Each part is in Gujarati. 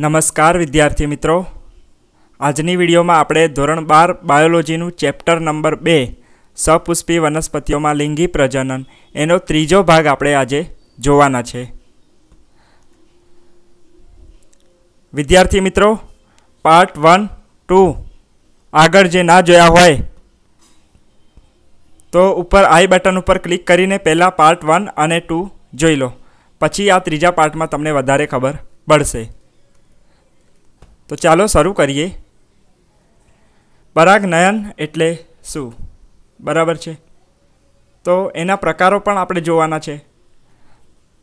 નમસ્કાર વિદ્યાર્થી મિત્રો આજની વિડીયોમાં આપણે ધોરણ બાર બાયોલોજીનું ચેપ્ટર નંબર બે સપુષ્પી વનસ્પતિઓમાં લિંગી પ્રજનન એનો ત્રીજો ભાગ આપણે આજે જોવાના છે વિદ્યાર્થી મિત્રો પાર્ટ વન ટુ આગળ જે ના જોયા હોય તો ઉપર આઈ બટન ઉપર ક્લિક કરીને પહેલાં પાર્ટ વન અને ટુ જોઈ લો પછી આ ત્રીજા પાર્ટમાં તમને વધારે ખબર પડશે તો ચાલો શરૂ કરીએ પરાગ નયન એટલે શું બરાબર છે તો એના પ્રકારો પણ આપણે જોવાના છે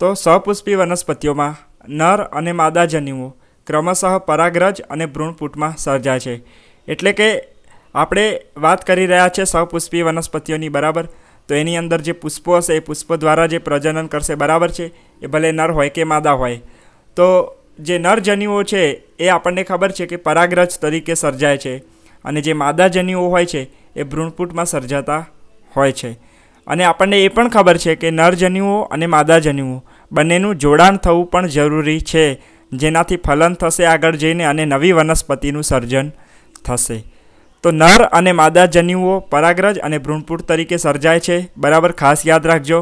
તો સહપુષ્પી વનસ્પતિઓમાં નર અને માદા જન્યુઓ ક્રમશઃ પરાગરજ અને ભ્રૂણપૂટમાં સર્જાય છે એટલે કે આપણે વાત કરી રહ્યા છે સહપુષ્પી વનસ્પતિઓની બરાબર તો એની અંદર જે પુષ્પો હશે એ પુષ્પો દ્વારા જે પ્રજનન કરશે બરાબર છે એ ભલે નર હોય કે માદા હોય તો જે નર જન્યુઓ છે એ આપણને ખબર છે કે પરાગરજ તરીકે સર્જાય છે અને જે માદા જન્યુઓ હોય છે એ ભ્રૂણપૂટમાં સર્જાતા હોય છે અને આપણને એ પણ ખબર છે કે નર જન્યુઓ અને માદા જન્યુઓ બંનેનું જોડાણ થવું પણ જરૂરી છે જેનાથી ફલન થશે આગળ જઈને અને નવી વનસ્પતિનું સર્જન થશે તો નર અને માદા જન્યુઓ પરાગરજ અને ભ્રૂણપૂટ તરીકે સર્જાય છે બરાબર ખાસ યાદ રાખજો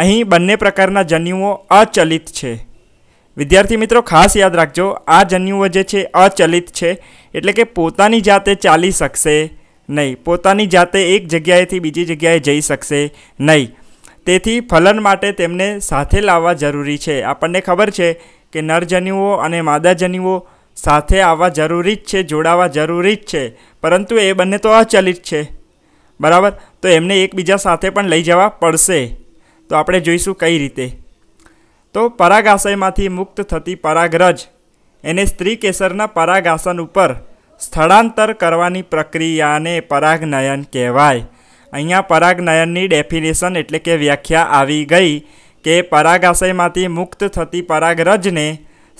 અહીં બંને પ્રકારના જન્યુઓ અચલિત છે વિદ્યાર્થી મિત્રો ખાસ યાદ રાખજો આ જન્યુઓ જે છે અચલિત છે એટલે કે પોતાની જાતે ચાલી શકશે નહીં પોતાની જાતે એક જગ્યાએથી બીજી જગ્યાએ જઈ શકશે નહીં તેથી ફલન માટે તેમને સાથે લાવવા જરૂરી છે આપણને ખબર છે કે નરજન્યુઓ અને માદાજન્યુઓ સાથે આવવા જરૂરી જ છે જોડાવા જરૂરી જ છે પરંતુ એ બંને તો અચલિત છે બરાબર તો એમને એકબીજા સાથે પણ લઈ જવા પડશે તો આપણે જોઈશું કઈ રીતે તો પરાગાશયમાંથી મુક્ત થતી પરાગરજ એને સ્ત્રી કેસરના પરાગાસન ઉપર સ્થળાંતર કરવાની પ્રક્રિયાને પરાગનયન કહેવાય અહીંયા પરાગનયનની ડેફિનેશન એટલે કે વ્યાખ્યા આવી ગઈ કે પરાગાશયમાંથી મુક્ત થતી પરાગરજને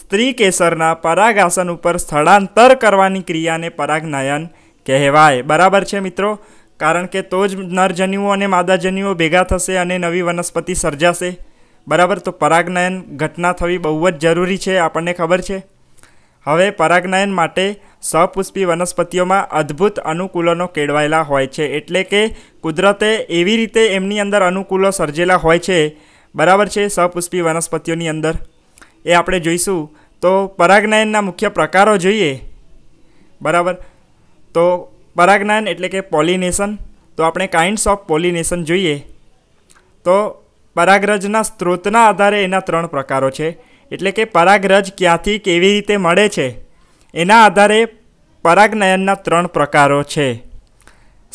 સ્ત્રી કેસરના પરાગાસન ઉપર સ્થળાંતર કરવાની ક્રિયાને પરાગનયન કહેવાય બરાબર છે મિત્રો કારણ કે તો જ નરજન્યુઓ અને માદાજન્યુઓ ભેગા થશે અને નવી વનસ્પતિ સર્જાશે બરાબર તો પરાગનયન ઘટના થવી બહુ જ જરૂરી છે આપણને ખબર છે હવે પરાગનયન માટે સપુષ્પી વનસ્પતિઓમાં અદ્ભુત અનુકૂલનો કેળવાયેલા હોય છે એટલે કે કુદરતે એવી રીતે એમની અંદર અનુકૂલો સર્જેલા હોય છે બરાબર છે સપુષ્પી વનસ્પતિઓની અંદર એ આપણે જોઈશું તો પરાગનયનના મુખ્ય પ્રકારો જોઈએ બરાબર તો પરાગનયન એટલે કે પોલિનેશન તો આપણે કાઇન્ડ્સ ઓફ પોલિનેશન જોઈએ તો પરાગરજના સ્ત્રોતના આધારે એના ત્રણ પ્રકારો છે એટલે કે પરાગરજ ક્યાંથી કેવી રીતે મળે છે એના આધારે પરાગનયનના ત્રણ પ્રકારો છે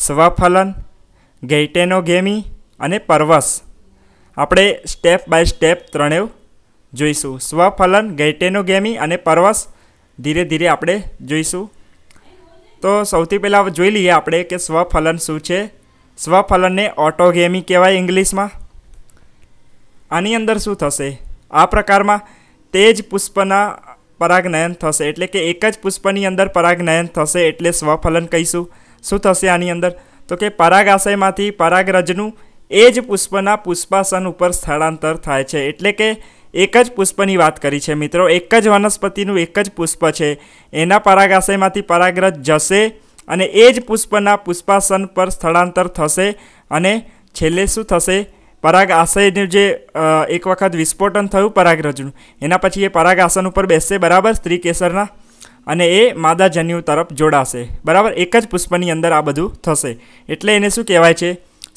સ્વફલન ગેમી અને પરવસ આપણે સ્ટેપ બાય સ્ટેપ ત્રણેવ જોઈશું સ્વફલન ગેમી અને પરવસ ધીરે ધીરે આપણે જોઈશું તો સૌથી પહેલાં જોઈ લઈએ આપણે કે સ્વફલન શું છે સ્વફલનને ઓટોગેમી કહેવાય ઇંગ્લિશમાં આની અંદર શું થશે આ પ્રકારમાં તે જ પુષ્પના પરાગનયન થશે એટલે કે એક જ પુષ્પની અંદર પરાગનયન થશે એટલે સ્વફલન કહીશું શું થશે આની અંદર તો કે પરાગાશયમાંથી પરાગરજનું એ જ પુષ્પના પુષ્પાસન ઉપર સ્થળાંતર થાય છે એટલે કે એક જ પુષ્પની વાત કરી છે મિત્રો એક જ વનસ્પતિનું એક જ પુષ્પ છે એના પરાગાશયમાંથી પરાગરજ જશે અને એ જ પુષ્પના પુષ્પાસન પર સ્થળાંતર થશે અને છેલ્લે શું થશે પરાગ આશયનું જે એક વખત વિસ્ફોટન થયું પરાગરજનું એના પછી એ પરાગ આસન ઉપર બેસશે બરાબર સ્ત્રી કેસરના અને એ માદા જન્યુ તરફ જોડાશે બરાબર એક જ પુષ્પની અંદર આ બધું થશે એટલે એને શું કહેવાય છે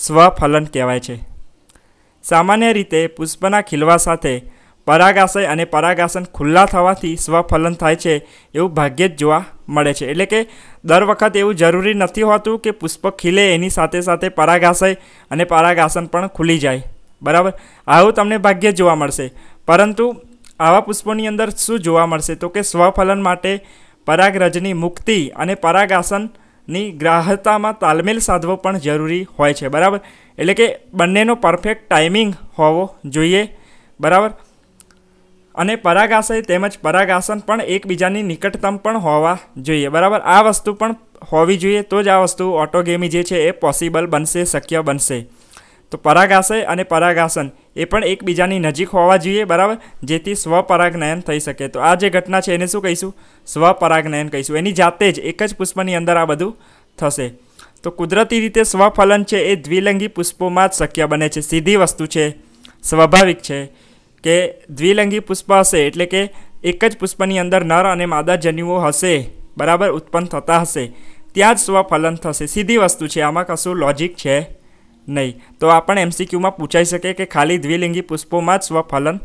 સ્વફલન કહેવાય છે સામાન્ય રીતે પુષ્પના ખીલવા સાથે પરાગાશય અને પરાગાસન ખુલ્લા થવાથી સ્વફલન થાય છે એવું ભાગ્યે જ જોવા મળે છે એટલે કે દર વખત એવું જરૂરી નથી હોતું કે પુષ્પ ખીલે એની સાથે સાથે પરાગાશય અને પરાગાસન પણ ખુલી જાય બરાબર આવું તમને ભાગ્યે જોવા મળશે પરંતુ આવા પુષ્પોની અંદર શું જોવા મળશે તો કે સ્વફલન માટે પરાગરજની મુક્તિ અને પરાગાસનની ગ્રાહતામાં તાલમેલ સાધવો પણ જરૂરી હોય છે બરાબર એટલે કે બંનેનો પરફેક્ટ ટાઈમિંગ હોવો જોઈએ બરાબર અને પરાગાશય તેમજ પરાગાસન પણ એકબીજાની નિકટતમ પણ હોવા જોઈએ બરાબર આ વસ્તુ પણ હોવી જોઈએ તો જ આ વસ્તુ ઓટોગેમી જે છે એ પોસિબલ બનશે શક્ય બનશે તો પરાગાશય અને પરાગાસન એ પણ એકબીજાની નજીક હોવા જોઈએ બરાબર જેથી સ્વપરાગનયન થઈ શકે તો આ જે ઘટના છે એને શું કહીશું સ્વપરાગનયન કહીશું એની જાતે જ એક જ પુષ્પની અંદર આ બધું થશે તો કુદરતી રીતે સ્વફલન છે એ દ્વિલંગી પુષ્પોમાં જ શક્ય બને છે સીધી વસ્તુ છે સ્વાભાવિક છે કે દ્વિલિંગી હશે એટલે કે એક જ પુષ્પની અંદર નર અને માદા જન્યુઓ હશે બરાબર ઉત્પન્ન થતા હશે ત્યાં જ સ્વફલન થશે સીધી વસ્તુ છે આમાં કશું લોજિક છે નહીં તો આ પણ એમસીક્યુમાં પૂછાઈ શકે કે ખાલી દ્વિલિંગી પુષ્પોમાં જ સ્વફલન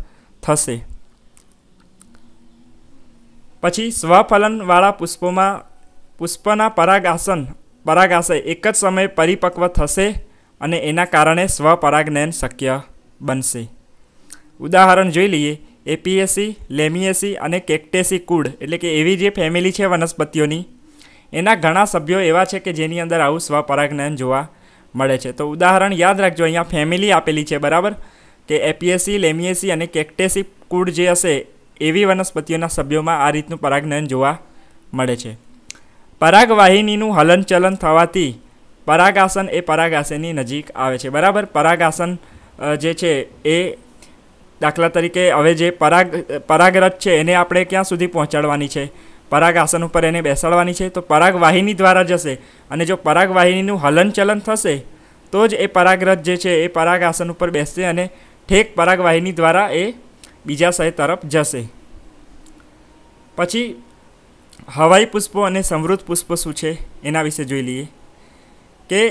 થશે પછી સ્વફલનવાળા પુષ્પોમાં પુષ્પના પરાગાસન પરાગાશય એક જ સમયે પરિપક્વ થશે અને એના કારણે સ્વપરાગનયન શક્ય બનશે ઉદાહરણ જોઈ લઈએ એપીએસી લેમિએસી અને કેક્ટેસી કુડ એટલે કે એવી જે ફેમિલી છે વનસ્પતિઓની એના ઘણા સભ્યો એવા છે કે જેની અંદર આવું સ્વપરાગનયન જોવા મળે છે તો ઉદાહરણ યાદ રાખજો અહીંયા ફેમિલી આપેલી છે બરાબર કે એપીએસી લેમિએસી અને કેક્ટેસી કુડ જે હશે એવી વનસ્પતિઓના સભ્યોમાં આ રીતનું પરાગનયન જોવા મળે છે પરાગવાહિનીનું હલનચલન થવાથી પરાગાસન એ પરાગાસનની નજીક આવે છે બરાબર પરાગાસન જે છે એ દાખલા તરીકે હવે જે પરાગ પરાગરજ છે એને આપણે ક્યાં સુધી પહોંચાડવાની છે પરાગ આસન ઉપર એને બેસાડવાની છે તો પરાગવાહિની દ્વારા જશે અને જો પરાગવાહિનીનું હલનચલન થશે તો જ એ પરાગરજ જે છે એ પરાગ આસન ઉપર બેસશે અને ઠેક પરાગવાહિની દ્વારા એ બીજા સહે તરફ જશે પછી હવાઈ પુષ્પો અને સમૃદ્ધ પુષ્પો શું છે એના વિશે જોઈ લઈએ કે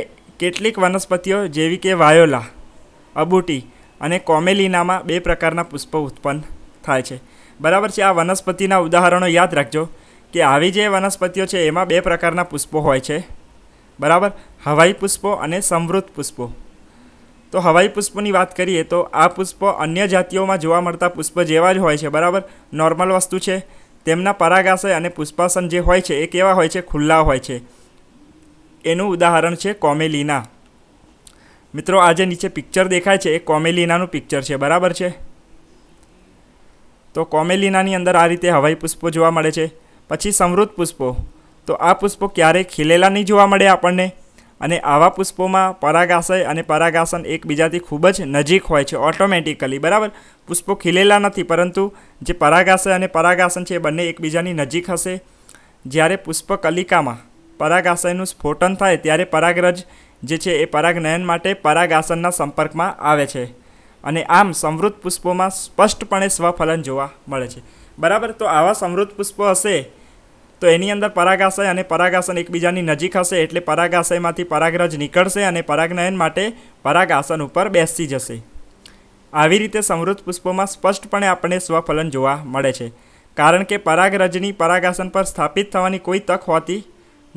કેટલીક વનસ્પતિઓ જેવી કે વાયોલા અબૂટી અને કોમેલિનામાં બે પ્રકારના પુષ્પો ઉત્પન્ન થાય છે બરાબર છે આ વનસ્પતિના ઉદાહરણો યાદ રાખજો કે આવી જે વનસ્પતિઓ છે એમાં બે પ્રકારના પુષ્પો હોય છે બરાબર હવાઈ પુષ્પો અને સમૃદ્ધ પુષ્પો તો હવાઈ પુષ્પોની વાત કરીએ તો આ પુષ્પો અન્ય જાતિઓમાં જોવા મળતા પુષ્પ જેવા જ હોય છે બરાબર નોર્મલ વસ્તુ છે તેમના પરાગાશય અને પુષ્પાસન જે હોય છે એ કેવા હોય છે ખુલ્લા હોય છે એનું ઉદાહરણ છે કોમેલિના મિત્રો આજે નીચે પિક્ચર દેખાય છે એ કોમેલીનાનું પિક્ચર છે બરાબર છે તો કોમેલીનાની અંદર આ રીતે હવાઈ પુષ્પો જોવા મળે છે પછી સમૃદ્ધ પુષ્પો તો આ પુષ્પો ક્યારેય ખીલેલા નહીં જોવા મળે આપણને અને આવા પુષ્પોમાં પરાગાશય અને પરાગાસન એકબીજાથી ખૂબ જ નજીક હોય છે ઓટોમેટિકલી બરાબર પુષ્પો ખીલેલા નથી પરંતુ જે પરાગાશય અને પરાગાસન છે એ બંને એકબીજાની નજીક હશે જ્યારે પુષ્પકલિકામાં પરાગાશયનું સ્ફોટન થાય ત્યારે પરાગરજ જે છે એ પરાગનયન માટે પરાગ આસનના સંપર્કમાં આવે છે અને આમ સમૃદ્ધ પુષ્પોમાં સ્પષ્ટપણે સ્વફલન જોવા મળે છે બરાબર તો આવા સમૃદ્ધ પુષ્પો હશે તો એની અંદર પરાગાશય અને પરાગાસન એકબીજાની નજીક હશે એટલે પરાગાશયમાંથી પરાગરજ નીકળશે અને પરાગનયન માટે પરાગાસન ઉપર બેસી જશે આવી રીતે સમૃદ્ધ પુષ્પોમાં સ્પષ્ટપણે આપણને સ્વફલન જોવા મળે છે કારણ કે પરાગરજની પરાગાસન પર સ્થાપિત થવાની કોઈ તક હોતી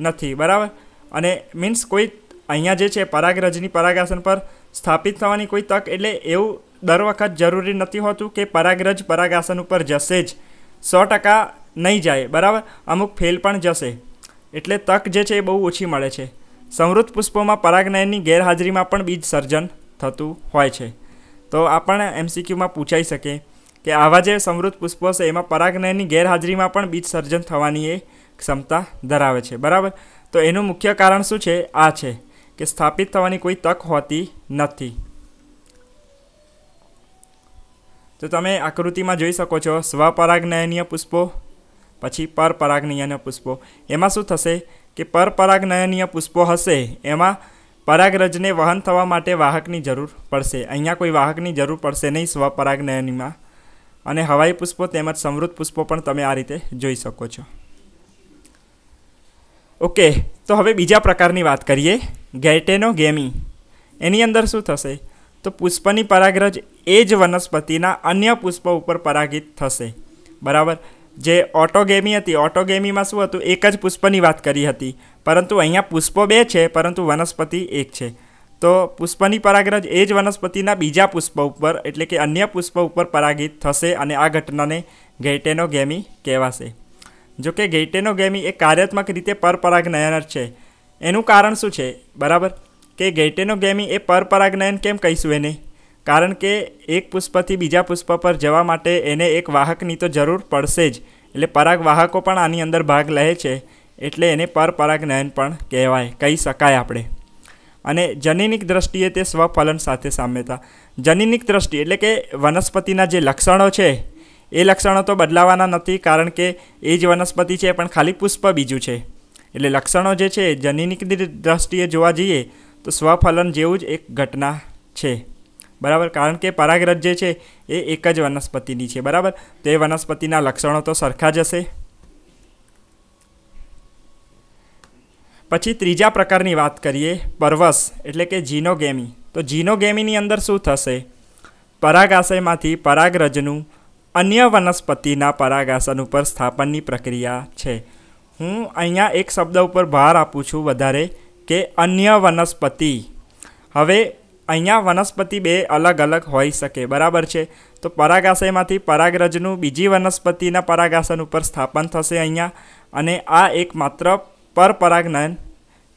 નથી બરાબર અને મીન્સ કોઈ અહીંયા જે છે પરાગરજની પરાગાસન પર સ્થાપિત થવાની કોઈ તક એટલે એવું દર વખત જરૂરી નથી હોતું કે પરાગરજ પરાગાસન ઉપર જશે જ સો ટકા નહીં જાય બરાબર અમુક ફેલ પણ જશે એટલે તક જે છે એ બહુ ઓછી મળે છે સમૃદ્ધ પુષ્પોમાં પરાગનયનની ગેરહાજરીમાં પણ બીજ સર્જન થતું હોય છે તો આ પણ એમસીક્યુમાં પૂછાઈ શકે કે આવા જે સમૃદ્ધ પુષ્પો છે એમાં પરાગનયનની ગેરહાજરીમાં પણ બીજ સર્જન થવાની એ ક્ષમતા ધરાવે છે બરાબર તો એનું મુખ્ય કારણ શું છે આ છે કે સ્થાપિત થવાની કોઈ તક હોતી નથી તો તમે આકૃતિમાં જોઈ શકો છો સ્વપરાગનયનીય પુષ્પો પછી પરપરાગનયનીય પુષ્પો એમાં શું થશે કે પરપરાગનયનીય પુષ્પો હશે એમાં પરાગરજને વહન થવા માટે વાહકની જરૂર પડશે અહીંયા કોઈ વાહકની જરૂર પડશે નહીં સ્વપરાગનયનીમાં અને હવાઈ પુષ્પો તેમજ સમૃદ્ધ પુષ્પો પણ તમે આ રીતે જોઈ શકો છો ઓકે તો હવે બીજા પ્રકારની વાત કરીએ ગેટેનો ગેમી એની અંદર શું થશે તો પુષ્પની પરાગરજ એ જ વનસ્પતિના અન્ય પુષ્પ ઉપર પરાગિત થશે બરાબર જે ઓટોગેમી હતી ઓટોગેમીમાં શું હતું એક જ પુષ્પની વાત કરી હતી પરંતુ અહીંયા પુષ્પો બે છે પરંતુ વનસ્પતિ એક છે તો પુષ્પની પરાગરજ એ જ વનસ્પતિના બીજા પુષ્પ ઉપર એટલે કે અન્ય પુષ્પ ઉપર પરાગિત થશે અને આ ઘટનાને ગેટેનો ગેમી કહેવાશે જોકે ગેઇટેનોગેમી એ કાર્યાત્મક રીતે પરપરાગનયન છે એનું કારણ શું છે બરાબર કે ગેઇટેનોગેમી એ પરપરાગનયન કેમ કહીશું એને કારણ કે એક પુષ્પથી બીજા પુષ્પ પર જવા માટે એને એક વાહકની તો જરૂર પડશે જ એટલે પરાગવાહકો પણ આની અંદર ભાગ લે છે એટલે એને પરપરાગનયન પણ કહેવાય કહી શકાય આપણે અને જનીનિક દ્રષ્ટિએ તે સ્વફલન સાથે સામ્યતા જનીનિક દ્રષ્ટિ એટલે કે વનસ્પતિના જે લક્ષણો છે એ લક્ષણો તો બદલાવાના નથી કારણ કે એ જ વનસ્પતિ છે પણ ખાલી પુષ્પ બીજું છે એટલે લક્ષણો જે છે જનીનિકની દ્રષ્ટિએ જોવા જઈએ તો સ્વફલન જેવું જ એક ઘટના છે બરાબર કારણ કે પરાગરજ જે છે એ એક જ વનસ્પતિની છે બરાબર તો એ વનસ્પતિના લક્ષણો તો સરખા જ હશે પછી ત્રીજા પ્રકારની વાત કરીએ પરવસ એટલે કે જીનોગેમી તો જીનોગેમીની અંદર શું થશે પરાગાશયમાંથી પરાગરજનું અન્ય વનસ્પતિના પરાગાસન ઉપર સ્થાપનની પ્રક્રિયા છે હું અહીંયા એક શબ્દ ઉપર ભાર આપું છું વધારે કે અન્ય વનસ્પતિ હવે અહીંયા વનસ્પતિ બે અલગ અલગ હોઈ શકે બરાબર છે તો પરાગાશયમાંથી પરાગરજનું બીજી વનસ્પતિના પરાગાસન ઉપર સ્થાપન થશે અહીંયા અને આ એકમાત્ર પરપરાગનયન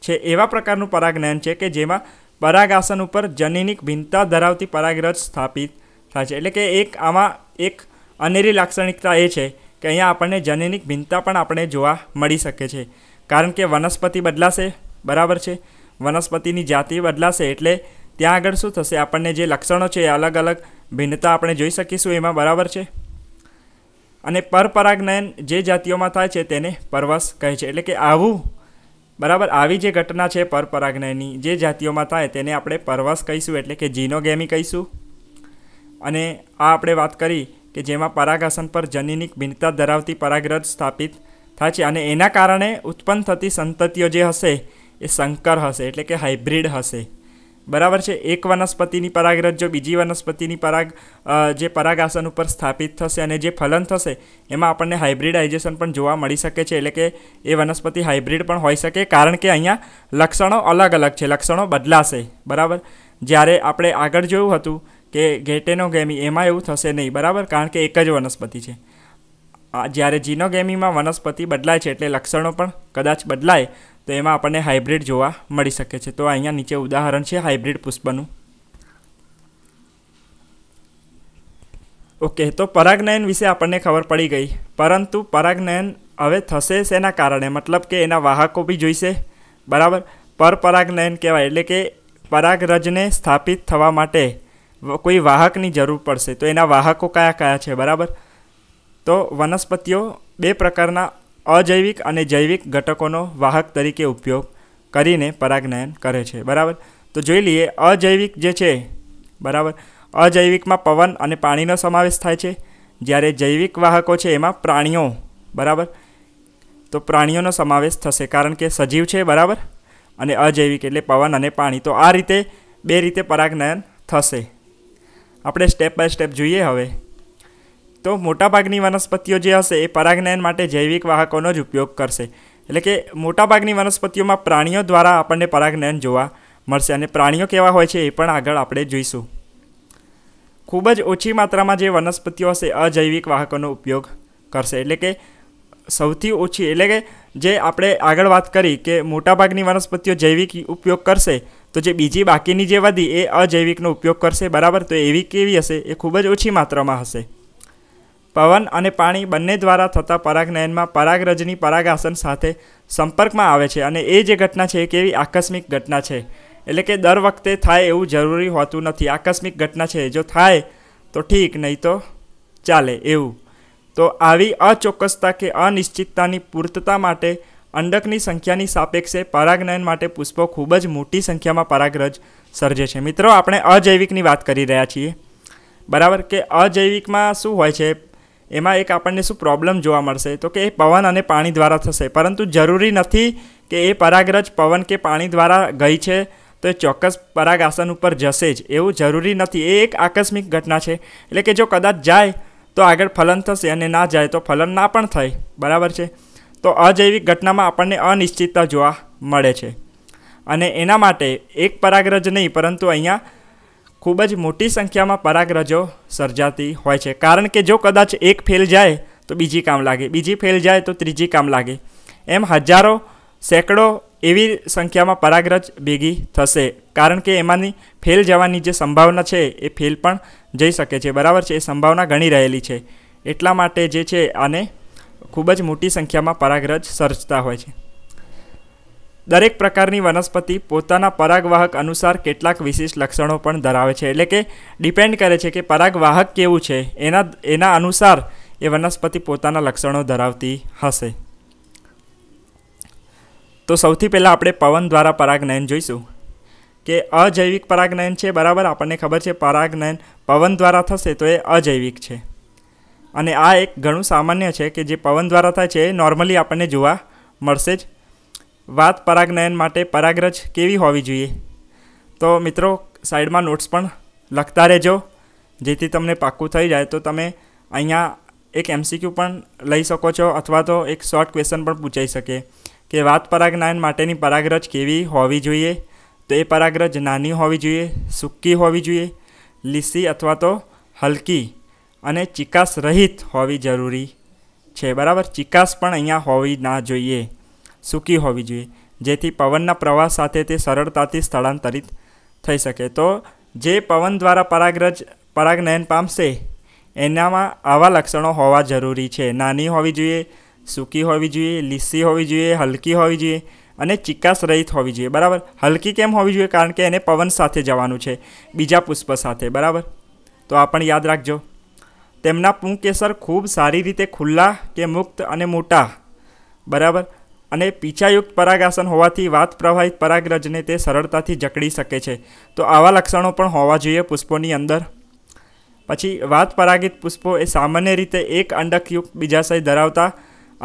છે એવા પ્રકારનું પરાગનયન છે કે જેમાં પરાગાસન ઉપર જનીનિક ભિન્નતા ધરાવતી પરાગરજ સ્થાપિત થાય છે એટલે કે એક આમાં એક અનેરી લાક્ષણિકતા એ છે કે અહીંયા આપણને જનનિક ભિન્નતા પણ આપણે જોવા મળી શકે છે કારણ કે વનસ્પતિ બદલાશે બરાબર છે વનસ્પતિની જાતિ બદલાશે એટલે ત્યાં આગળ શું થશે આપણને જે લક્ષણો છે એ અલગ અલગ ભિન્નતા આપણે જોઈ શકીશું એમાં બરાબર છે અને પરપરાગનયન જે જાતિઓમાં થાય છે તેને પરવશ કહે છે એટલે કે આવું બરાબર આવી જે ઘટના છે પરપરાગનયની જે જાતિઓમાં થાય તેને આપણે પરવશ કહીશું એટલે કે જીનોગેમી કહીશું અને આ આપણે વાત કરી કે જેમાં પરાગાસન પર જનીનિક ભિન્નતા ધરાવતી પરાગરજ સ્થાપિત થાય છે અને એના કારણે ઉત્પન્ન થતી સંતતિઓ જે હશે એ સંકર હશે એટલે કે હાઇબ્રિડ હશે બરાબર છે એક વનસ્પતિની પરાગરજ જો બીજી વનસ્પતિની પરાગ જે પરાગાસન ઉપર સ્થાપિત થશે અને જે ફલન થશે એમાં આપણને હાઇબ્રિડાઇઝેશન પણ જોવા મળી શકે છે એટલે કે એ વનસ્પતિ હાઇબ્રિડ પણ હોઈ શકે કારણ કે અહીંયા લક્ષણો અલગ અલગ છે લક્ષણો બદલાશે બરાબર જ્યારે આપણે આગળ જોયું હતું કે ગેટેનોગેમી એમાં એવું થશે નહીં બરાબર કારણ કે એક જ વનસ્પતિ છે જ્યારે જીનોગેમીમાં વનસ્પતિ બદલાય છે એટલે લક્ષણો પણ કદાચ બદલાય તો એમાં આપણને હાઇબ્રિડ જોવા મળી શકે છે તો અહીંયા નીચે ઉદાહરણ છે હાઇબ્રિડ પુષ્પનું ઓકે તો પરાગનયન વિશે આપણને ખબર પડી ગઈ પરંતુ પરાગનયન હવે થશે શેના કારણે મતલબ કે એના વાહકો બી જોઈશે બરાબર પરપરાગનયન કહેવાય એટલે કે પરાગરજને સ્થાપિત થવા માટે કોઈ વાહકની જરૂર પડશે તો એના વાહકો કયા કયા છે બરાબર તો વનસ્પતિઓ બે પ્રકારના અજૈવિક અને જૈવિક ઘટકોનો વાહક તરીકે ઉપયોગ કરીને પરાગનયન કરે છે બરાબર તો જોઈ લઈએ અજૈવિક જે છે બરાબર અજૈવિકમાં પવન અને પાણીનો સમાવેશ થાય છે જ્યારે જૈવિક વાહકો છે એમાં પ્રાણીઓ બરાબર તો પ્રાણીઓનો સમાવેશ થશે કારણ કે સજીવ છે બરાબર અને અજૈવિક એટલે પવન અને પાણી તો આ રીતે બે રીતે પરાગનયન થશે આપણે સ્ટેપ બાય સ્ટેપ જોઈએ હવે તો મોટાભાગની વનસ્પતિઓ જે હશે એ પરાગનયન માટે જૈવિક વાહકોનો જ ઉપયોગ કરશે એટલે કે મોટાભાગની વનસ્પતિઓમાં પ્રાણીઓ દ્વારા આપણને પરાગનયન જોવા મળશે અને પ્રાણીઓ કેવા હોય છે એ પણ આગળ આપણે જોઈશું ખૂબ જ ઓછી માત્રામાં જે વનસ્પતિઓ હશે અજૈવિક વાહકોનો ઉપયોગ કરશે એટલે કે સૌથી ઓછી એટલે કે જે આપણે આગળ વાત કરી કે મોટાભાગની વનસ્પતિઓ જૈવિક ઉપયોગ કરશે તો જે બીજી બાકીની જે વધી એ અજૈવિકનો ઉપયોગ કરશે બરાબર તો એવી કેવી હશે એ ખૂબ જ ઓછી માત્રામાં હશે પવન અને પાણી બંને દ્વારા થતા પરાગનયનમાં પરાગરજની પરાગાસન સાથે સંપર્કમાં આવે છે અને એ જે ઘટના છે એ કેવી આકસ્મિક ઘટના છે એટલે કે દર વખતે થાય એવું જરૂરી હોતું નથી આકસ્મિક ઘટના છે જો થાય તો ઠીક નહીં તો ચાલે એવું તો આવી અચોક્કસતા કે અનિશ્ચિતતાની પૂર્તતા માટે અંડકની સંખ્યાની સાપેક્ષે પરાગનયન માટે પુષ્પો ખૂબ જ મોટી સંખ્યામાં પરાગરજ સર્જે છે મિત્રો આપણે અજૈવિકની વાત કરી રહ્યા છીએ બરાબર કે અજૈવિકમાં શું હોય છે એમાં એક આપણને શું પ્રોબ્લેમ જોવા મળશે તો કે એ પવન અને પાણી દ્વારા થશે પરંતુ જરૂરી નથી કે એ પરાગરજ પવન કે પાણી દ્વારા ગઈ છે તો એ ચોક્કસ પરાગ આસન ઉપર જશે જ એવું જરૂરી નથી એ એક આકસ્મિક ઘટના છે એટલે કે જો કદાચ જાય તો આગળ ફલન થશે અને ના જાય તો ફલન ના પણ થાય બરાબર છે તો અજૈવિક ઘટનામાં આપણને અનિશ્ચિતતા જોવા મળે છે અને એના માટે એક પરાગરજ નહીં પરંતુ અહીંયા ખૂબ જ મોટી સંખ્યામાં પરાગરજો સર્જાતી હોય છે કારણ કે જો કદાચ એક ફેલ જાય તો બીજી કામ લાગે બીજી ફેલ જાય તો ત્રીજી કામ લાગે એમ હજારો સેંકડો એવી સંખ્યામાં પરાગરજ ભેગી થશે કારણ કે એમાંની ફેલ જવાની જે સંભાવના છે એ ફેલ પણ જઈ શકે છે બરાબર છે એ સંભાવના ઘણી રહેલી છે એટલા માટે જે છે આને ખૂબ જ મોટી સંખ્યામાં પરાગરજ સર્જતા હોય છે દરેક પ્રકારની વનસ્પતિ પોતાના પરાગવાહક અનુસાર કેટલાક વિશિષ્ટ લક્ષણો પણ ધરાવે છે એટલે કે ડિપેન્ડ કરે છે કે પરાગવાહક કેવું છે એના એના અનુસાર એ વનસ્પતિ પોતાના લક્ષણો ધરાવતી હશે તો સૌથી પહેલાં આપણે પવન દ્વારા પરાગનયન જોઈશું કે અજૈવિક પરાગનયન છે બરાબર આપણને ખબર છે પરાગનયન પવન દ્વારા થશે તો એ અજૈવિક છે અને આ એક ઘણું સામાન્ય છે કે જે પવન દ્વારા થાય છે એ નોર્મલી આપણને જોવા મળશે જ વાત પરાગનયન માટે પરાગરજ કેવી હોવી જોઈએ તો મિત્રો સાઈડમાં નોટ્સ પણ લખતા રહેજો જેથી તમને પાક્કું થઈ જાય તો તમે અહીંયા એક એમસીક્યુ પણ લઈ શકો છો અથવા તો એક શોર્ટ ક્વેશ્ચન પણ પૂછાઈ શકે કે વાત પરાગનયન માટેની પરાગરજ કેવી હોવી જોઈએ તો એ પરાગરજ નાની હોવી જોઈએ સૂકી હોવી જોઈએ લીસી અથવા તો હલકી અને ચિકાસ રહિત હોવી જરૂરી છે બરાબર ચિકાસ પણ અહીંયા હોવી ના જોઈએ સૂકી હોવી જોઈએ જેથી પવનના પ્રવાહ સાથે તે સરળતાથી સ્થળાંતરિત થઈ શકે તો જે પવન દ્વારા પરાગરજ પરાગનયન પામશે એનામાં આવા લક્ષણો હોવા જરૂરી છે નાની હોવી જોઈએ સૂકી હોવી જોઈએ લીસી હોવી જોઈએ હલકી હોવી જોઈએ અને ચિકાસ રહિત હોવી જોઈએ બરાબર હલકી કેમ હોવી જોઈએ કારણ કે એને પવન સાથે જવાનું છે બીજા પુષ્પ સાથે બરાબર તો આ પણ યાદ રાખજો તેમના પુંકેસર ખૂબ સારી રીતે ખુલ્લા કે મુક્ત અને મોટા બરાબર અને પીછાયુક્ત પરાગાસન હોવાથી વાત પ્રવાહિત પરાગરજને તે સરળતાથી જકડી શકે છે તો આવા લક્ષણો પણ હોવા જોઈએ પુષ્પોની અંદર પછી વાત પરાગિત પુષ્પો એ સામાન્ય રીતે એક અંડકયુક્ત બીજાશય ધરાવતા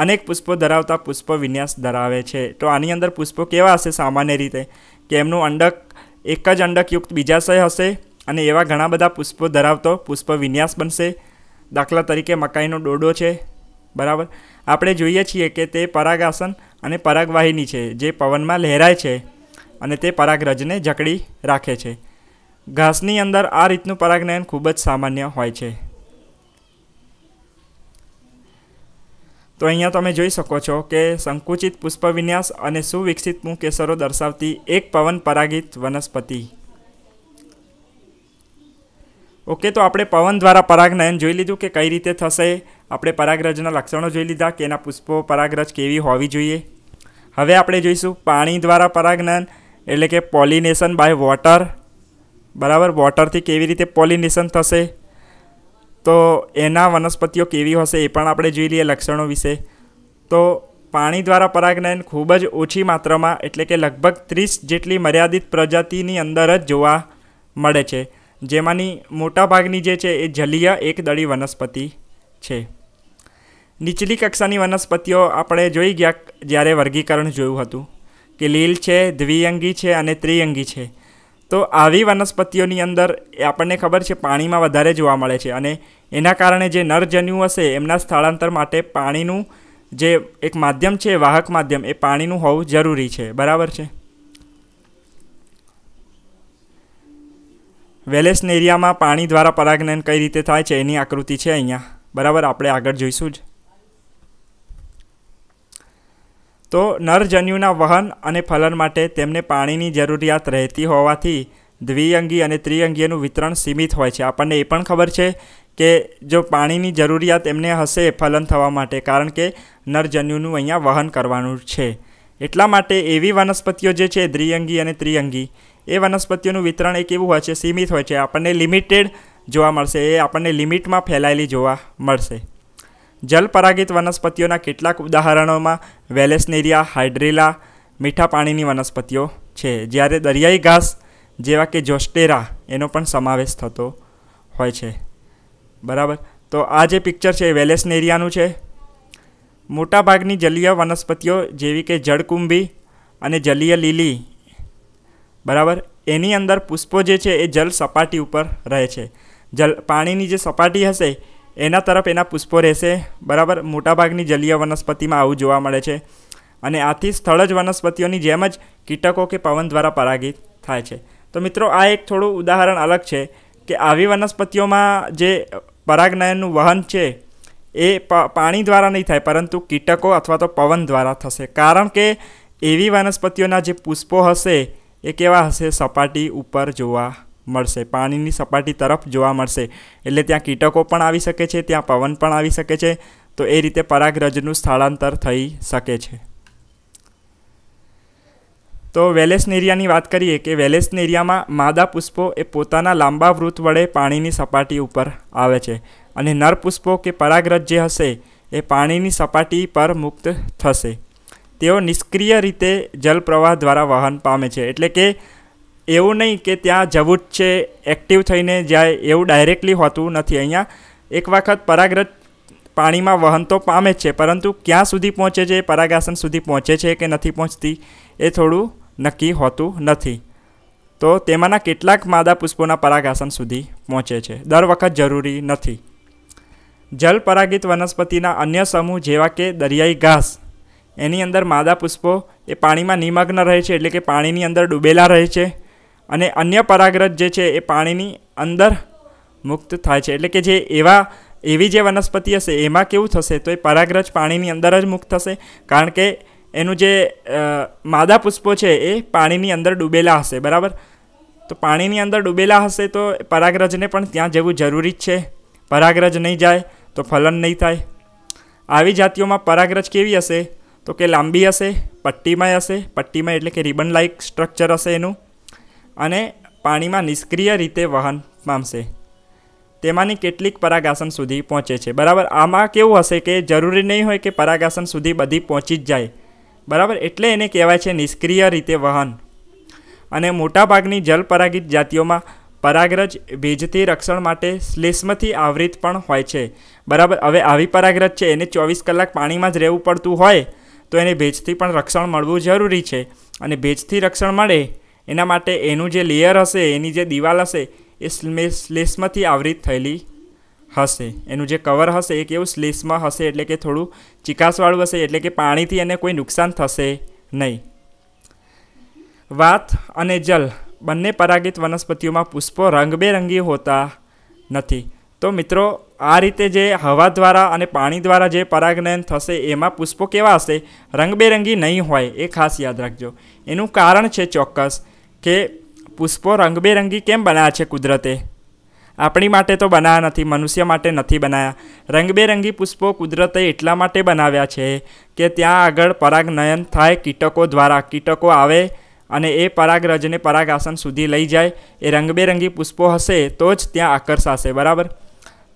અનેક પુષ્પો ધરાવતા પુષ્પ વિન્યાસ ધરાવે છે તો આની અંદર પુષ્પો કેવા હશે સામાન્ય રીતે કે એમનું અંડક એક જ અંડકયુક્ત બીજાશય હશે અને એવા ઘણા બધા પુષ્પો ધરાવતો પુષ્પ વિન્યાસ બનશે દાખલા તરીકે મકાઈનો ડોડો છે બરાબર આપણે જોઈએ છીએ કે તે પરાગાસન અને પરાગવાહિની છે જે પવનમાં લહેરાય છે અને તે પરાગરજને જકડી રાખે છે ઘાસની અંદર આ રીતનું પરાગનયન ખૂબ જ સામાન્ય હોય છે તો અહીંયા તમે જોઈ શકો છો કે સંકુચિત પુષ્પવિન્યાસ અને સુવિકસિત મુકેસરો દર્શાવતી એક પવન પરાગિત વનસ્પતિ ઓકે તો આપણે પવન દ્વારા પરાગનયન જોઈ લીધું કે કઈ રીતે થશે આપણે પરાગરજના લક્ષણો જોઈ લીધા કે એના પુષ્પો પરાગરજ કેવી હોવી જોઈએ હવે આપણે જોઈશું પાણી દ્વારા પરાગનયન એટલે કે પોલિનેશન બાય વોટર બરાબર વોટરથી કેવી રીતે પોલિનેશન થશે તો એના વનસ્પતિઓ કેવી હશે એ પણ આપણે જોઈ લઈએ લક્ષણો વિશે તો પાણી દ્વારા પરાગનયન ખૂબ જ ઓછી માત્રામાં એટલે કે લગભગ ત્રીસ જેટલી મર્યાદિત પ્રજાતિની અંદર જ જોવા મળે છે જેમાંની મોટાભાગની જે છે એ જલીય એકદળી વનસ્પતિ છે નીચલી કક્ષાની વનસ્પતિઓ આપણે જોઈ ગયા જ્યારે વર્ગીકરણ જોયું હતું કે લીલ છે દ્વિઅંગી છે અને ત્રિઅંગી છે તો આવી વનસ્પતિઓની અંદર આપણને ખબર છે પાણીમાં વધારે જોવા મળે છે અને એના કારણે જે નરજન્યુ હશે એમના સ્થળાંતર માટે પાણીનું જે એક માધ્યમ છે વાહક માધ્યમ એ પાણીનું હોવું જરૂરી છે બરાબર છે વેલેસન એરિયામાં પાણી દ્વારા પરાગનન કઈ રીતે થાય છે એની આકૃતિ છે અહીંયા બરાબર આપણે આગળ જોઈશું જ તો નરજન્યુના વહન અને ફલન માટે તેમને પાણીની જરૂરિયાત રહેતી હોવાથી દ્વિઅંગી અને ત્રિઅંગીનું વિતરણ સીમિત હોય છે આપણને એ પણ ખબર છે કે જો પાણીની જરૂરિયાત એમને હશે ફલન થવા માટે કારણ કે નરજન્યુનું અહીંયા વહન કરવાનું છે એટલા માટે એવી વનસ્પતિઓ જે છે દ્વિઅંગી અને ત્રિઅંગી એ વનસ્પતિઓનું વિતરણ એક એવું હોય છે સીમિત હોય છે આપણને લિમિટેડ જોવા મળશે એ આપણને લિમિટમાં ફેલાયેલી જોવા મળશે જલપરાગિત વનસ્પતિઓના કેટલાક ઉદાહરણોમાં વેલેસનેરિયા હાઇડ્રેલા મીઠા પાણીની વનસ્પતિઓ છે જ્યારે દરિયાઈ ઘાસ જેવા કે જોસ્ટેરા એનો પણ સમાવેશ થતો હોય છે બરાબર તો આ જે પિક્ચર છે એ વેલેસનેરિયાનું છે મોટાભાગની જલીય વનસ્પતિઓ જેવી કે જળકુંભી અને જલીય લીલી બરાબર એની અંદર પુષ્પો જે છે એ જલ સપાટી ઉપર રહે છે જલ પાણીની જે સપાટી હશે એના તરફ એના પુષ્પો રહેશે બરાબર મોટાભાગની જલીય વનસ્પતિમાં આવું જોવા મળે છે અને આથી સ્થળ જ વનસ્પતિઓની જેમ જ કીટકો કે પવન દ્વારા પરાગિત થાય છે તો મિત્રો આ એક થોડું ઉદાહરણ અલગ છે કે આવી વનસ્પતિઓમાં જે પરાગનયનનું વહન છે એ પાણી દ્વારા નહીં થાય પરંતુ કીટકો અથવા તો પવન દ્વારા થશે કારણ કે એવી વનસ્પતિઓના જે પુષ્પો હશે એ કેવા હશે સપાટી ઉપર જોવા મળશે પાણીની સપાટી તરફ જોવા મળશે એટલે ત્યાં કીટકો પણ આવી શકે છે ત્યાં પવન પણ આવી શકે છે તો એ રીતે પરાગરજનું સ્થળાંતર થઈ શકે છે તો વેલેસનેરિયાની વાત કરીએ કે વેલેસનેરિયામાં માદા પુષ્પો એ પોતાના લાંબા વૃત વડે પાણીની સપાટી ઉપર આવે છે અને નર પુષ્પો કે પરાગરજ જે હશે એ પાણીની સપાટી પર મુક્ત થશે તેઓ નિષ્ક્રિય રીતે જલપ્રવાહ દ્વારા વહન પામે છે એટલે કે એવું નહીં કે ત્યાં જવું જ છે એક્ટિવ થઈને જાય એવું ડાયરેક્ટલી હોતું નથી અહીંયા એક વખત પરાગ્રત પાણીમાં વહન તો પામે જ છે પરંતુ ક્યાં સુધી પહોંચે છે પરાગાસન સુધી પહોંચે છે કે નથી પહોંચતી એ થોડું નક્કી હોતું નથી તો તેમાંના કેટલાક માદા પુષ્પોના પરાગાસન સુધી પહોંચે છે દર વખત જરૂરી નથી જલપરાગિત વનસ્પતિના અન્ય સમૂહ જેવા કે દરિયાઈ ઘાસ એની અંદર માદા પુષ્પો એ પાણીમાં નિમગ્ન રહે છે એટલે કે પાણીની અંદર ડૂબેલા રહે છે અને અન્ય પરાગરજ જે છે એ પાણીની અંદર મુક્ત થાય છે એટલે કે જે એવા એવી જે વનસ્પતિ હશે એમાં કેવું થશે તો એ પરાગ્રજ પાણીની અંદર જ મુક્ત થશે કારણ કે એનું જે માદા પુષ્પો છે એ પાણીની અંદર ડૂબેલા હશે બરાબર તો પાણીની અંદર ડૂબેલા હશે તો પરાગ્રજને પણ ત્યાં જવું જરૂરી જ છે પરાગ્રજ નહીં જાય તો ફલન નહીં થાય આવી જાતિઓમાં પરાગ્રજ કેવી હશે તો કે લાંબી હશે પટ્ટીમય હશે પટ્ટીમાં એટલે કે રિબન લાઇક સ્ટ્રક્ચર હશે એનું અને પાણીમાં નિષ્ક્રિય રીતે વહન પામશે તેમાંની કેટલીક પરાગાસન સુધી પહોંચે છે બરાબર આમાં કેવું હશે કે જરૂરી નહીં હોય કે પરાગાસન સુધી બધી પહોંચી જ જાય બરાબર એટલે એને કહેવાય છે નિષ્ક્રિય રીતે વહન અને મોટાભાગની જલપરાગિત જાતિઓમાં પરાગરજ ભેજથી રક્ષણ માટે શ્લેષ્મથી આવૃત પણ હોય છે બરાબર હવે આવી પરાગરજ છે એને ચોવીસ કલાક પાણીમાં જ રહેવું પડતું હોય તો એને ભેજથી પણ રક્ષણ મળવું જરૂરી છે અને ભેજથી રક્ષણ મળે એના માટે એનું જે લેયર હશે એની જે દિવાલ હશે એ સ્લેસ્મથી આવૃત થયેલી હશે એનું જે કવર હશે એ કેવું સ્લેસ્મ હશે એટલે કે થોડું ચિકાસવાળું હશે એટલે કે પાણીથી એને કોઈ નુકસાન થશે નહીં વાત અને જલ બંને પરાગિત વનસ્પતિઓમાં પુષ્પો રંગબેરંગી હોતા નથી તો મિત્રો આ રીતે જે હવા દ્વારા અને પાણી દ્વારા જે પરાગનયન થશે એમાં પુષ્પો કેવા હશે રંગબેરંગી નહીં હોય એ ખાસ યાદ રાખજો એનું કારણ છે ચોક્કસ કે પુષ્પો રંગબેરંગી કેમ બનાવ્યા છે કુદરતે આપણી માટે તો બનાવ્યા નથી મનુષ્ય માટે નથી બનાવ્યા રંગબેરંગી પુષ્પો કુદરતે એટલા માટે બનાવ્યા છે કે ત્યાં આગળ પરાગનયન થાય કીટકો દ્વારા કીટકો આવે અને એ પરાગરજને પરાગ આસન સુધી લઈ જાય એ રંગબેરંગી પુષ્પો હશે તો જ ત્યાં આકર્ષાશે બરાબર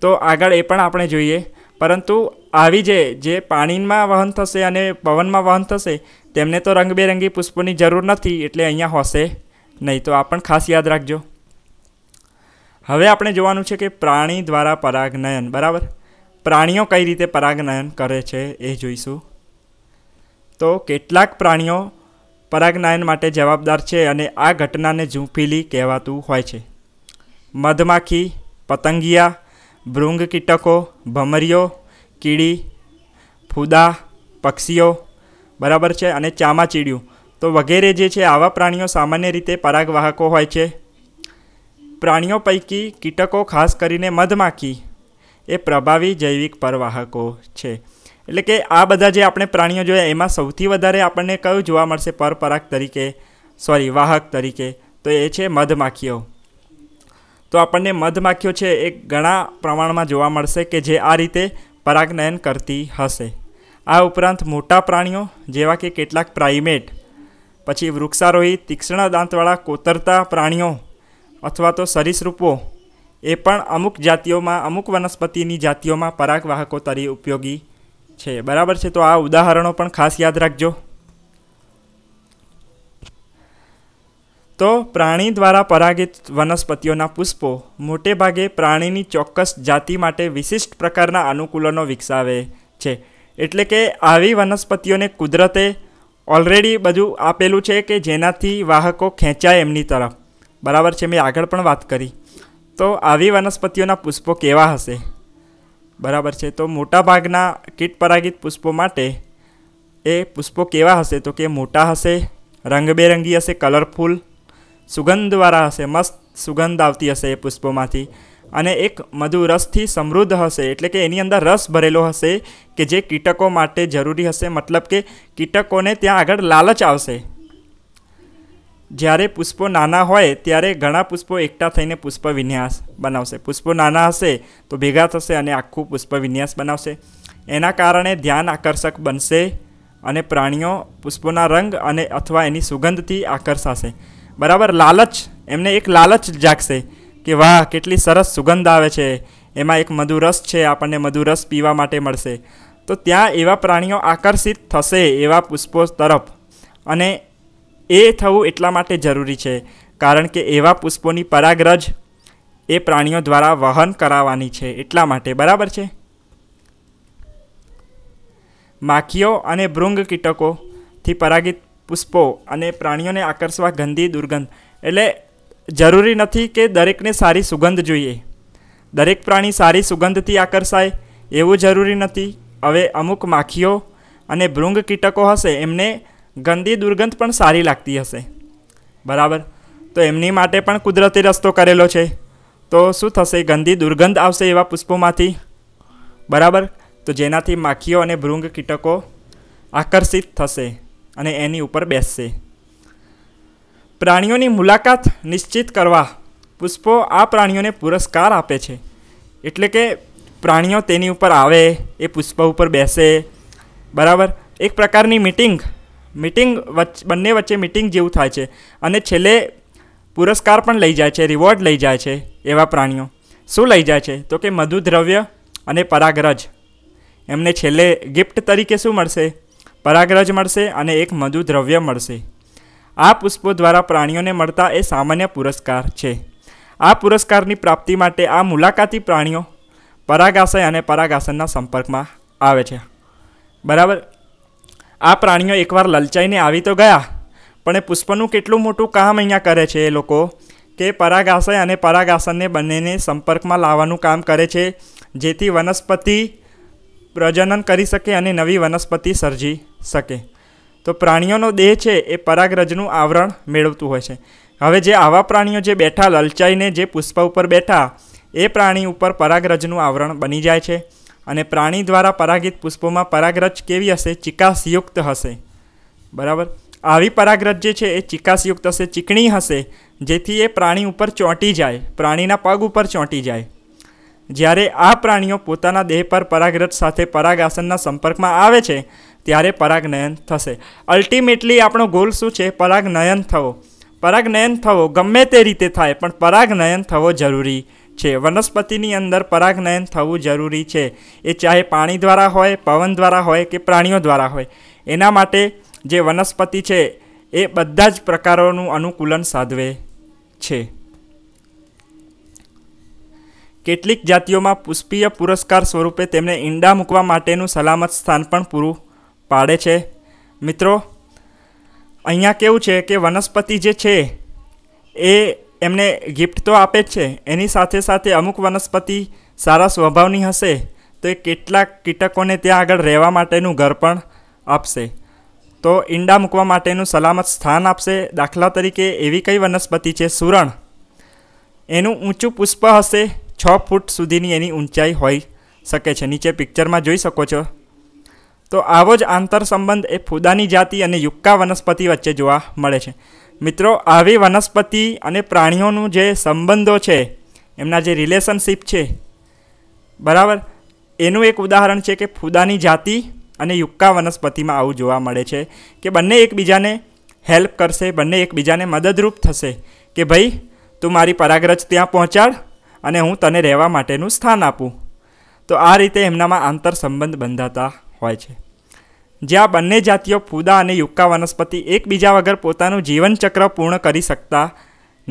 તો આગળ એ પણ આપણે જોઈએ પરંતુ આવી જે જે પાણીમાં વહન થશે અને પવનમાં વહન થશે તેમને તો રંગબેરંગી પુષ્પોની જરૂર નથી એટલે અહીંયા હોશે નહીં તો આ પણ ખાસ યાદ રાખજો હવે આપણે જોવાનું છે કે પ્રાણી દ્વારા પરાગનયન બરાબર પ્રાણીઓ કઈ રીતે પરાગનયન કરે છે એ જોઈશું તો કેટલાક પ્રાણીઓ પરાગનયન માટે જવાબદાર છે અને આ ઘટનાને ઝૂંફીલી કહેવાતું હોય છે મધમાખી પતંગિયા ભૃંગ કીટકો ભમરીઓ કીડી ફૂદા પક્ષીઓ બરાબર છે અને ચામાચીડિયું તો વગેરે જે છે આવા પ્રાણીઓ સામાન્ય રીતે પરાગવાહકો હોય છે પ્રાણીઓ પૈકી કીટકો ખાસ કરીને મધમાખી એ પ્રભાવી જૈવિક પરવાહકો છે એટલે કે આ બધા જે આપણે પ્રાણીઓ જોયા એમાં સૌથી વધારે આપણને કયું જોવા મળશે પરપરાગ તરીકે સોરી વાહક તરીકે તો એ છે મધમાખીઓ તો આપણને મધમાખીઓ છે એ ઘણા પ્રમાણમાં જોવા મળશે કે જે આ રીતે પરાગનયન કરતી હશે આ ઉપરાંત મોટા પ્રાણીઓ જેવા કે કેટલાક પ્રાઇમેટ પછી વૃક્ષારોહી તીક્ષ્ણ દાંતવાળા કોતરતા પ્રાણીઓ અથવા તો સરીસૃપો એ પણ અમુક જાતિઓમાં અમુક વનસ્પતિની જાતિઓમાં પરાગવાહકો તરીકે ઉપયોગી છે બરાબર છે તો આ ઉદાહરણો પણ ખાસ યાદ રાખજો તો પ્રાણી દ્વારા પરાગિત વનસ્પતિઓના પુષ્પો મોટે ભાગે પ્રાણીની ચોક્કસ જાતિ માટે વિશિષ્ટ પ્રકારના અનુકૂલનો વિકસાવે છે એટલે કે આવી વનસ્પતિઓને કુદરતે ઓલરેડી બધું આપેલું છે કે જેનાથી વાહકો ખેંચાય એમની તરફ બરાબર છે મેં આગળ પણ વાત કરી તો આવી વનસ્પતિઓના પુષ્પો કેવા હશે બરાબર છે તો મોટાભાગના કીટ પરાગિત પુષ્પો માટે એ પુષ્પો કેવા હશે તો કે મોટા હશે રંગબેરંગી હશે કલરફુલ સુગંધવાળા હશે મસ્ત સુગંધ આવતી હશે એ પુષ્પોમાંથી અને એક મધુરસથી સમૃદ્ધ હશે એટલે કે એની અંદર રસ ભરેલો હશે કે જે કીટકો માટે જરૂરી હશે મતલબ કે કીટકોને ત્યાં આગળ લાલચ આવશે જ્યારે પુષ્પો નાના હોય ત્યારે ઘણા પુષ્પો એકઠા થઈને પુષ્પ વિન્યાસ બનાવશે પુષ્પો નાના હશે તો ભેગા થશે અને આખું પુષ્પ વિન્યાસ બનાવશે એના કારણે ધ્યાન આકર્ષક બનશે અને પ્રાણીઓ પુષ્પોના રંગ અને અથવા એની સુગંધથી આકર્ષાશે બરાબર લાલચ એમને એક લાલચ જાગશે કે વાહ કેટલી સરસ સુગંધ આવે છે એમાં એક મધુરસ છે આપણને મધુરસ પીવા માટે મળશે તો ત્યાં એવા પ્રાણીઓ આકર્ષિત થશે એવા પુષ્પો તરફ અને એ થવું એટલા માટે જરૂરી છે કારણ કે એવા પુષ્પોની પરાગરજ એ પ્રાણીઓ દ્વારા વહન કરાવવાની છે એટલા માટે બરાબર છે માખીઓ અને ભૃંગ કીટકોથી પરાગિત પુષ્પો અને પ્રાણીઓને આકર્ષવા ગંદી દુર્ગંધ એટલે જરૂરી નથી કે દરેકને સારી સુગંધ જોઈએ દરેક પ્રાણી સારી સુગંધથી આકર્ષાય એવું જરૂરી નથી હવે અમુક માખીઓ અને ભૃંગ કીટકો હશે એમને ગંદી દુર્ગંધ પણ સારી લાગતી હશે બરાબર તો એમની માટે પણ કુદરતી રસ્તો કરેલો છે તો શું થશે ગંદી દુર્ગંધ આવશે એવા પુષ્પોમાંથી બરાબર તો જેનાથી માખીઓ અને ભૃંગ કીટકો આકર્ષિત થશે અને એની ઉપર બેસશે પ્રાણીઓની મુલાકાત નિશ્ચિત કરવા પુષ્પો આ પ્રાણીઓને પુરસ્કાર આપે છે એટલે કે પ્રાણીઓ તેની ઉપર આવે એ પુષ્પ ઉપર બેસે બરાબર એક પ્રકારની મિટિંગ મિટિંગ વચ્ચ બંને વચ્ચે મિટિંગ જેવું થાય છે અને છેલ્લે પુરસ્કાર પણ લઈ જાય છે રિવોર્ડ લઈ જાય છે એવા પ્રાણીઓ શું લઈ જાય છે તો કે મધુદ્રવ્ય અને પરાગરજ એમને છેલ્લે ગિફ્ટ તરીકે શું મળશે પરાગરજ મળશે અને એક મધુ દ્રવ્ય મળશે આ પુષ્પો દ્વારા પ્રાણીઓને મળતા એ સામાન્ય પુરસ્કાર છે આ પુરસ્કારની પ્રાપ્તિ માટે આ મુલાકાતી પ્રાણીઓ પરાગાશય અને પરાગાસનના સંપર્કમાં આવે છે બરાબર આ પ્રાણીઓ એકવાર લલચાઈને આવી તો ગયા પણ એ પુષ્પનું કેટલું મોટું કામ અહીંયા કરે છે એ લોકો કે પરાગાશય અને પરાગાસનને બંનેને સંપર્કમાં લાવવાનું કામ કરે છે જેથી વનસ્પતિ પ્રજનન કરી શકે અને નવી વનસ્પતિ સર્જી શકે તો પ્રાણીઓનો દેહ છે એ પરાગરજનું આવરણ મેળવતું હોય છે હવે જે આવા પ્રાણીઓ જે બેઠા લલચાઈને જે પુષ્પ ઉપર બેઠા એ પ્રાણી ઉપર પરાગરજનું આવરણ બની જાય છે અને પ્રાણી દ્વારા પરાગિત પુષ્પોમાં પરાગરજ કેવી હશે ચિકાસયુક્ત હશે બરાબર આવી પરાગરજ જે છે એ ચિકાસયુક્ત હશે ચીકણી હશે જેથી એ પ્રાણી ઉપર ચોંટી જાય પ્રાણીના પગ ઉપર ચોંટી જાય જ્યારે આ પ્રાણીઓ પોતાના દેહ પર પરાગરજ સાથે પરાગ આસનના સંપર્કમાં આવે છે ત્યારે પરાગનયન થશે અલ્ટિમેટલી આપણો ગોલ શું છે પરાગનયન થવો પરાગનયન થવો ગમે તે રીતે થાય પણ પરાગનયન થવો જરૂરી છે વનસ્પતિની અંદર પરાગનયન થવું જરૂરી છે એ ચાહે પાણી દ્વારા હોય પવન દ્વારા હોય કે પ્રાણીઓ દ્વારા હોય એના માટે જે વનસ્પતિ છે એ બધા જ પ્રકારોનું અનુકૂલન સાધવે છે કેટલીક જાતિઓમાં પુષ્પીય પુરસ્કાર સ્વરૂપે તેમને ઈંડા મૂકવા માટેનું સલામત સ્થાન પણ પૂરું પાડે છે મિત્રો અહીંયા કેવું છે કે વનસ્પતિ જે છે એ એમને ગિફ્ટ તો આપે જ છે એની સાથે સાથે અમુક વનસ્પતિ સારા સ્વભાવની હશે તો એ કેટલાક કીટકોને ત્યાં આગળ રહેવા માટેનું ઘર પણ આપશે તો ઈંડા મૂકવા માટેનું સલામત સ્થાન આપશે દાખલા તરીકે એવી કઈ વનસ્પતિ છે સુરણ એનું ઊંચું પુષ્પ હશે છ ફૂટ સુધીની એની ઊંચાઈ હોઈ શકે છે નીચે પિક્ચરમાં જોઈ શકો છો તો આવો જ આંતર સંબંધ એ ફૂદાની જાતિ અને યુક્કા વનસ્પતિ વચ્ચે જોવા મળે છે મિત્રો આવી વનસ્પતિ અને પ્રાણીઓનું જે સંબંધો છે એમના જે રિલેશનશીપ છે બરાબર એનું એક ઉદાહરણ છે કે ફૂદાની જાતિ અને યુક્કા વનસ્પતિમાં આવું જોવા મળે છે કે બંને એકબીજાને હેલ્પ કરશે બંને એકબીજાને મદદરૂપ થશે કે ભાઈ તું મારી પરાગરજ ત્યાં પહોંચાડ અને હું તને રહેવા માટેનું સ્થાન આપું તો આ રીતે એમનામાં આંતર સંબંધ બંધાતા હોય છે જ્યાં બંને જાતિઓ ફૂદા અને યુક્કા વનસ્પતિ એકબીજા વગર પોતાનું જીવનચક્ર પૂર્ણ કરી શકતા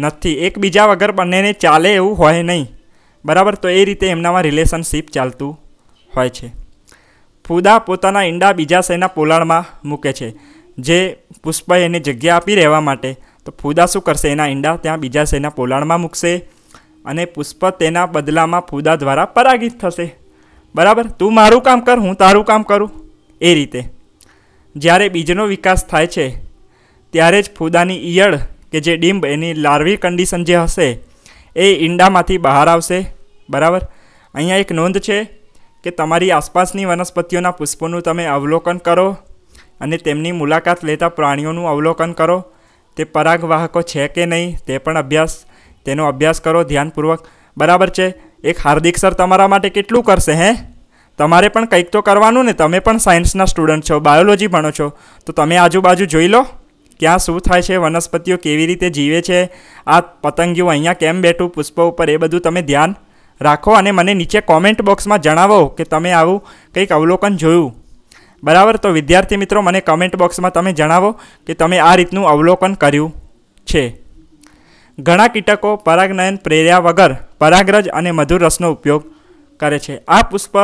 નથી એકબીજા વગર બંનેને ચાલે એવું હોય નહીં બરાબર તો એ રીતે એમનામાં રિલેશનશીપ ચાલતું હોય છે ફૂદા પોતાના ઈંડા બીજાશયના પોલાણમાં મૂકે છે જે પુષ્પએ એને જગ્યા આપી રહેવા માટે તો ફૂદા શું કરશે એના ઈંડા ત્યાં બીજાશયના પોલાણમાં મૂકશે અને પુષ્પ તેના બદલામાં ફૂદા દ્વારા પરાગિત થશે બરાબર તું મારું કામ કર હું તારું કામ કરું એ રીતે જ્યારે બીજનો વિકાસ થાય છે ત્યારે જ ફૂદાની ઈયળ કે જે ડીંબ એની લાર્વી કન્ડિશન જે હશે એ ઈંડામાંથી બહાર આવશે બરાબર અહીંયા એક નોંધ છે કે તમારી આસપાસની વનસ્પતિઓના પુષ્પોનું તમે અવલોકન કરો અને તેમની મુલાકાત લેતા પ્રાણીઓનું અવલોકન કરો તે પરાગવાહકો છે કે નહીં તે પણ અભ્યાસ તેનો અભ્યાસ કરો ધ્યાનપૂર્વક બરાબર છે એક હાર્દિક સર તમારા માટે કેટલું કરશે હે તમારે પણ કંઈક તો કરવાનું ને તમે પણ સાયન્સના સ્ટુડન્ટ છો બાયોલોજી ભણો છો તો તમે આજુબાજુ જોઈ લો ક્યાં શું થાય છે વનસ્પતિઓ કેવી રીતે જીવે છે આ પતંગિયું અહીંયા કેમ બેઠું પુષ્પો ઉપર એ બધું તમે ધ્યાન રાખો અને મને નીચે કોમેન્ટ બોક્સમાં જણાવો કે તમે આવું કંઈક અવલોકન જોયું બરાબર તો વિદ્યાર્થી મિત્રો મને કમેન્ટ બોક્સમાં તમે જણાવો કે તમે આ રીતનું અવલોકન કર્યું છે ઘણા કીટકો પરાગનયન પ્રેર્યા વગર પરાગરજ અને મધુર રસનો ઉપયોગ કરે છે આ પુષ્પ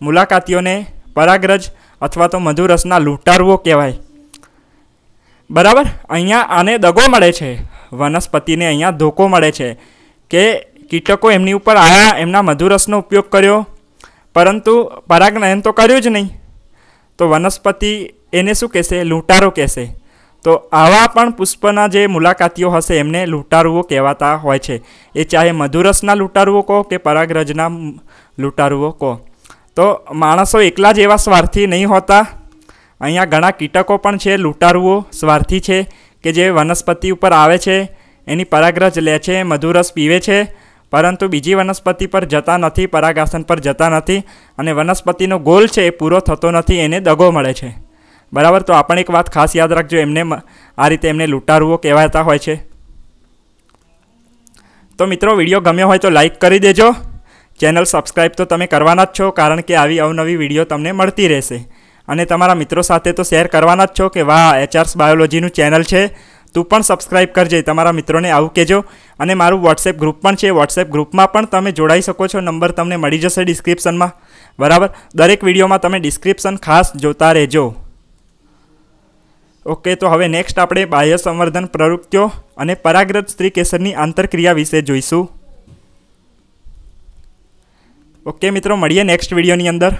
મુલાકાતીઓને પરાગરજ અથવા તો મધુર રસના લૂંટારવો કહેવાય બરાબર અહીંયા આને દગો મળે છે વનસ્પતિને અહીંયા ધોકો મળે છે કે કીટકો એમની ઉપર આવ્યા એમના મધુરસનો ઉપયોગ કર્યો પરંતુ પરાગનયન તો કર્યું જ નહીં તો વનસ્પતિ એને શું કહેશે લૂંટારો કહેશે તો આવા પણ પુષ્પના જે મુલાકાતીઓ હશે એમને લૂંટારુઓ કહેવાતા હોય છે એ ચાહે મધુરસના લૂંટારુઓ કહો કે પરાગરજના લૂંટારુઓ કહો તો માણસો એકલા જ એવા સ્વાર્થી નહીં હોતા અહીંયા ઘણા કીટકો પણ છે લૂંટારુઓ સ્વાર્થી છે કે જે વનસ્પતિ ઉપર આવે છે એની પરાગરજ લે છે મધુરસ પીવે છે પરંતુ બીજી વનસ્પતિ પર જતા નથી પરાગાસન પર જતા નથી અને વનસ્પતિનો ગોલ છે એ પૂરો થતો નથી એને દગો મળે છે બરાબર તો આ પણ એક વાત ખાસ યાદ રાખજો એમને આ રીતે એમને લૂંટારુઓ કહેવાતા હોય છે તો મિત્રો વિડીયો ગમ્યો હોય તો લાઈક કરી દેજો ચેનલ સબસ્ક્રાઈબ તો તમે કરવાના જ છો કારણ કે આવી અવનવી વિડીયો તમને મળતી રહેશે અને તમારા મિત્રો સાથે તો શેર કરવાના જ છો કે વાહ એચઆરસ બાયોલોજીનું ચેનલ છે તું પણ સબસ્ક્રાઈબ કરજે તમારા મિત્રોને આવું કહેજો અને મારું વોટ્સએપ ગ્રુપ પણ છે વોટ્સએપ ગ્રુપમાં પણ તમે જોડાઈ શકો છો નંબર તમને મળી જશે ડિસ્ક્રિપ્શનમાં બરાબર દરેક વિડીયોમાં તમે ડિસ્ક્રિપ્શન ખાસ જોતા રહેજો ઓકે તો હવે નેક્સ્ટ આપણે બાહ્ય સંવર્ધન પ્રવૃત્તિઓ અને પરાગ્રત સ્ત્રી કેસરની આંતરક્રિયા વિશે જોઈશું ઓકે મિત્રો મળીએ નેક્સ્ટ વિડીયોની અંદર